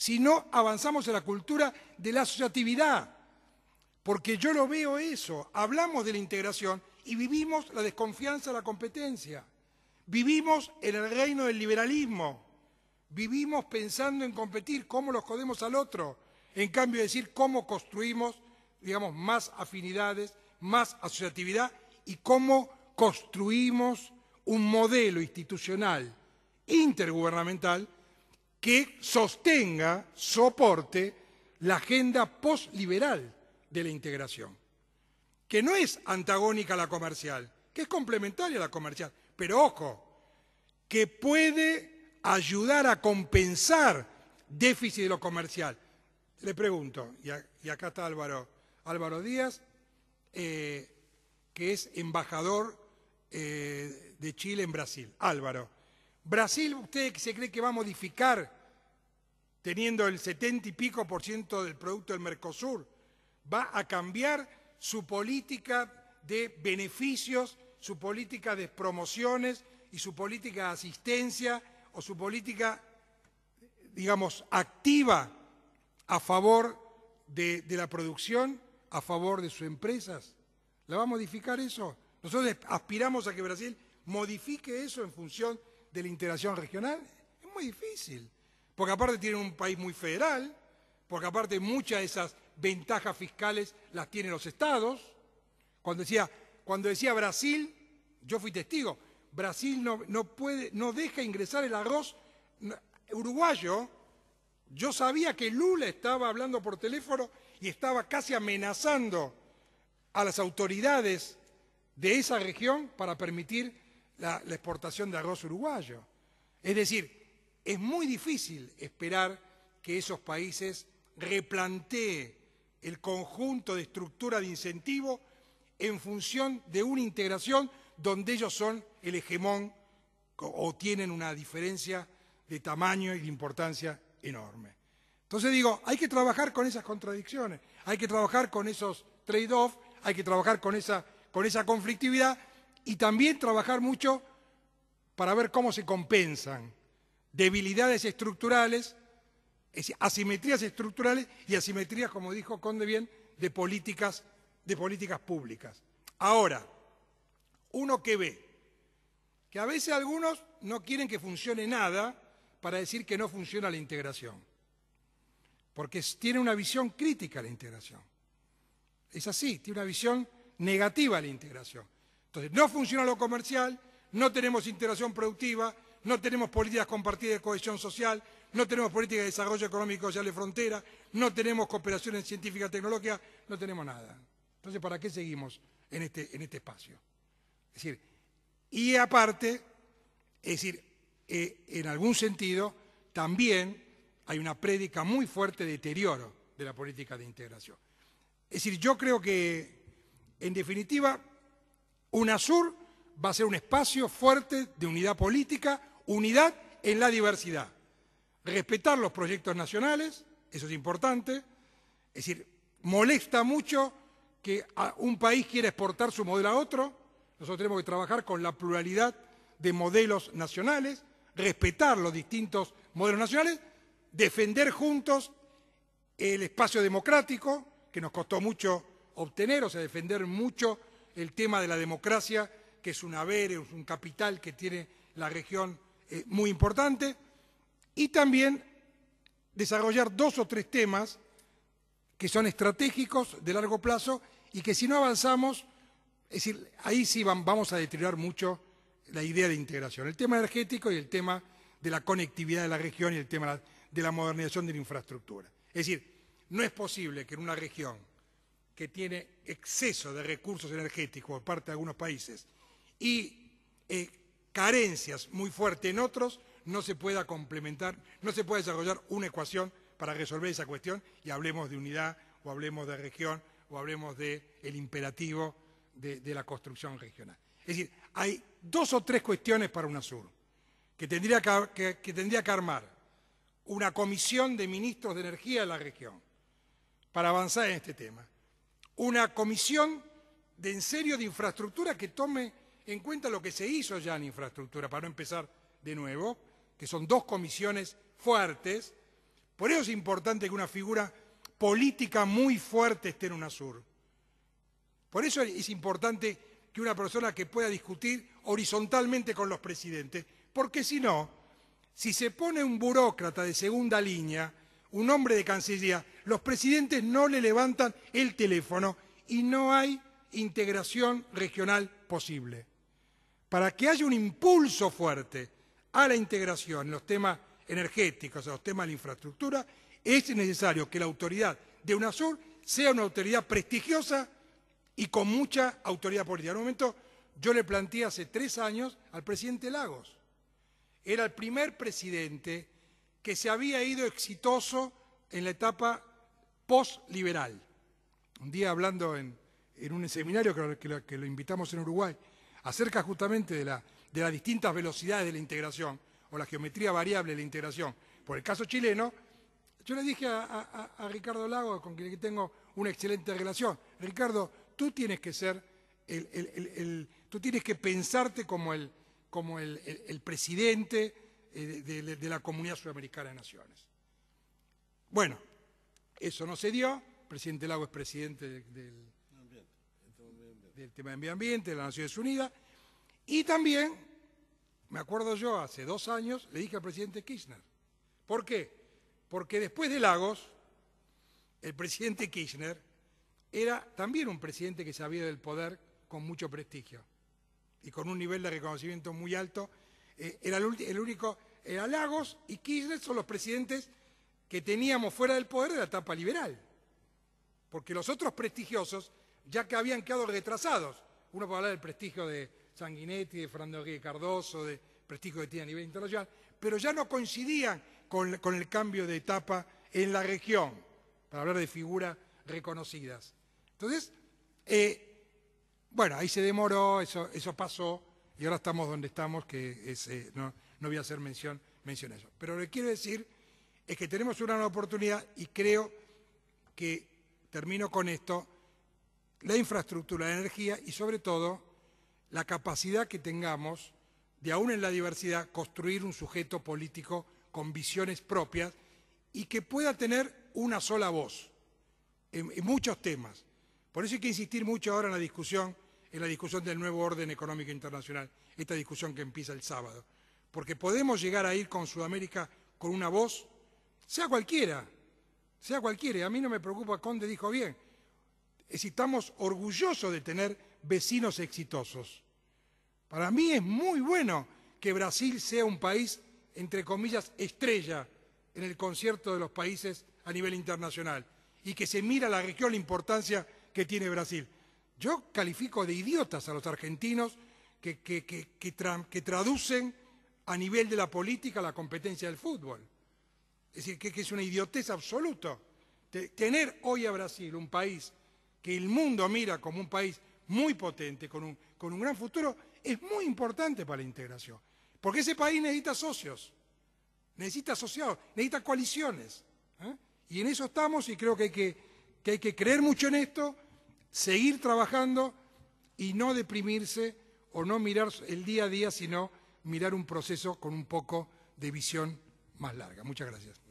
si no avanzamos en la cultura de la asociatividad. Porque yo lo veo eso, hablamos de la integración y vivimos la desconfianza la competencia, vivimos en el reino del liberalismo, vivimos pensando en competir, cómo los jodemos al otro, en cambio de decir cómo construimos, digamos, más afinidades, más asociatividad y cómo construimos un modelo institucional intergubernamental que sostenga, soporte la agenda postliberal de la integración, que no es antagónica a la comercial, que es complementaria a la comercial, pero ojo, que puede ayudar a compensar déficit de lo comercial. Le pregunto, y, acá está Álvaro, Álvaro Díaz, eh, que es embajador eh, de Chile en Brasil. Álvaro, Brasil, ¿usted se cree que va a modificar teniendo el 70 y pico por ciento del producto del Mercosur? Va a cambiar su política de beneficios, su política de promociones y su política de asistencia o su política, digamos, activa a favor de, de la producción, a favor de sus empresas. ¿La va a modificar eso? Nosotros aspiramos a que Brasil modifique eso en función de la integración regional? Es muy difícil, porque aparte tiene un país muy federal, porque aparte muchas de esas ventajas fiscales las tienen los estados. Cuando decía, cuando decía Brasil, yo fui testigo, Brasil no, no, puede, no deja ingresar el arroz uruguayo. Yo sabía que Lula estaba hablando por teléfono y estaba casi amenazando a las autoridades de esa región para permitir la, exportación de arroz uruguayo. Es decir, es muy difícil esperar que esos países replanteen el conjunto de estructura de incentivo en función de una integración donde ellos son el hegemón o tienen una diferencia de tamaño y de importancia enorme. Entonces digo, hay que trabajar con esas contradicciones, hay que trabajar con esos trade-offs, hay que trabajar con esa conflictividad y también trabajar mucho para ver cómo se compensan debilidades estructurales, asimetrías estructurales y asimetrías, como dijo Conde bien, de políticas, de políticas públicas. Ahora, uno que ve que a veces algunos no quieren que funcione nada para decir que no funciona la integración, porque tiene una visión crítica a la integración. Es así, tiene una visión negativa a la integración. Entonces, no funciona lo comercial, no tenemos integración productiva, no tenemos políticas compartidas de cohesión social, no tenemos políticas de desarrollo económico, social de frontera, no tenemos cooperación en científica tecnológica no tenemos nada. Entonces, ¿para qué seguimos en este, este espacio? Es decir, y aparte, es decir, eh, en algún sentido, también hay una prédica muy fuerte de deterioro de la política de integración. Es decir, yo creo que, en definitiva, UNASUR va a ser un espacio fuerte de unidad política, unidad en la diversidad. Respetar los proyectos nacionales, eso es importante. Es decir, molesta mucho que un país quiera exportar su modelo a otro. Nosotros tenemos que trabajar con la pluralidad de modelos nacionales, respetar los distintos modelos nacionales, defender juntos el espacio democrático, que nos costó mucho obtener, o sea, defender mucho el tema de la democracia, que es un haber, es un capital que tiene la región eh, muy importante, y también desarrollar dos o tres temas que son estratégicos de largo plazo y que si no avanzamos, es decir, ahí sí vamos a deteriorar mucho la idea de integración. El tema energético y el tema de la conectividad de la región y el tema de la modernización de la infraestructura. Es decir, no es posible que en una región que tiene exceso de recursos energéticos por parte de algunos países y eh, carencias muy fuertes en otros, no se pueda complementar, no se puede desarrollar una ecuación para resolver esa cuestión y hablemos de unidad o hablemos de región o hablemos del imperativo de, la construcción regional. Es decir, hay dos o tres cuestiones para UNASUR que tendría que armar una comisión de ministros de energía de la región para avanzar en este tema una comisión de en serio de infraestructura que tome en cuenta lo que se hizo ya en infraestructura, para no empezar de nuevo, que son dos comisiones fuertes. Por eso es importante que una figura política muy fuerte esté en UNASUR. Por eso es importante que una persona que pueda discutir horizontalmente con los presidentes, porque si no, si se pone un burócrata de segunda línea un hombre de Cancillería. Los presidentes no le levantan el teléfono y no hay integración regional posible. Para que haya un impulso fuerte a la integración en los temas energéticos, en los temas de la infraestructura, es necesario que la autoridad de UNASUR sea una autoridad prestigiosa y con mucha autoridad política. En un momento yo le planteé hace tres años al presidente Lagos. Era el primer presidente que se había ido exitoso en la etapa postliberal. Un día hablando en, un seminario que lo, invitamos en Uruguay, acerca justamente de, las distintas velocidades de la integración, o la geometría variable de la integración, por el caso chileno, yo le dije a, Ricardo Lago, con quien tengo una excelente relación, Ricardo, tú tienes que ser, el, tú tienes que pensarte como el presidente eh, de, la Comunidad Sudamericana de Naciones. Bueno, eso no se dio. El presidente Lagos es presidente del, tema de medio ambiente de las Naciones Unidas. Y también, me acuerdo yo, hace dos años, le dije al presidente Kirchner. ¿Por qué? Porque después de Lagos, el presidente Kirchner era también un presidente que sabía del poder con mucho prestigio y con un nivel de reconocimiento muy alto eh, era el, único, era Lagos y Kirchner son los presidentes que teníamos fuera del poder de la etapa liberal. Porque los otros prestigiosos ya que habían quedado retrasados. Uno puede hablar del prestigio de Sanguinetti, de Fernando Gué Cardoso, de prestigio que tiene a nivel internacional, pero ya no coincidían con, el cambio de etapa en la región, para hablar de figuras reconocidas. Entonces, eh, bueno, ahí se demoró, eso pasó, y ahora estamos donde estamos, que eh, no, voy a hacer mención, a eso. Pero lo que quiero decir es que tenemos una nueva oportunidad y creo que, termino con esto, la infraestructura, la energía y sobre todo la capacidad que tengamos de aún en la diversidad construir un sujeto político con visiones propias y que pueda tener una sola voz en muchos temas. Por eso hay que insistir mucho ahora en la discusión en la discusión del nuevo orden económico internacional, esta discusión que empieza el sábado. Porque podemos llegar a ir con Sudamérica con una voz, sea cualquiera, sea cualquiera, a mí no me preocupa, Conde dijo bien, estamos orgullosos de tener vecinos exitosos. Para mí es muy bueno que Brasil sea un país, entre comillas, estrella en el concierto de los países a nivel internacional y que se mira la región la importancia que tiene Brasil. Yo califico de idiotas a los argentinos que, traducen a nivel de la política la competencia del fútbol. Es decir, que, es una idiotez absoluta. Tener hoy a Brasil un país que el mundo mira como un país muy potente, con un, con un gran futuro, es muy importante para la integración. Porque ese país necesita socios, necesita asociados, necesita coaliciones. ¿eh? Y en eso estamos y creo que, que hay que creer mucho en esto seguir trabajando y no deprimirse o no mirar el día a día, sino mirar un proceso con un poco de visión más larga. Muchas gracias.